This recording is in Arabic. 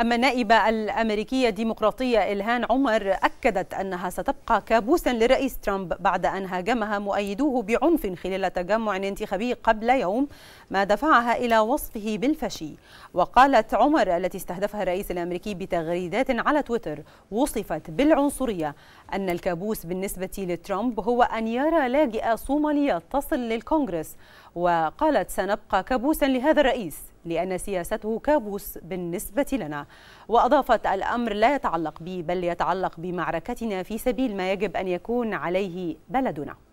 أما النائبة الأمريكية الديمقراطية إلهان عمر أكدت أنها ستبقى كابوسا للرئيس ترامب بعد أن هاجمها مؤيدوه بعنف خلال تجمع انتخابي قبل يوم ما دفعها إلى وصفه بالفشي وقالت عمر التي استهدفها الرئيس الأمريكي بتغريدات على تويتر وصفت بالعنصرية أن الكابوس بالنسبة لترامب هو أن يرى لاجئة صومالية تصل للكونغرس وقالت سنبقى كابوسا لهذا الرئيس لأن سياسته كابوس بالنسبة لنا وأضافت الأمر لا يتعلق بي بل يتعلق بمعركتنا في سبيل ما يجب أن يكون عليه بلدنا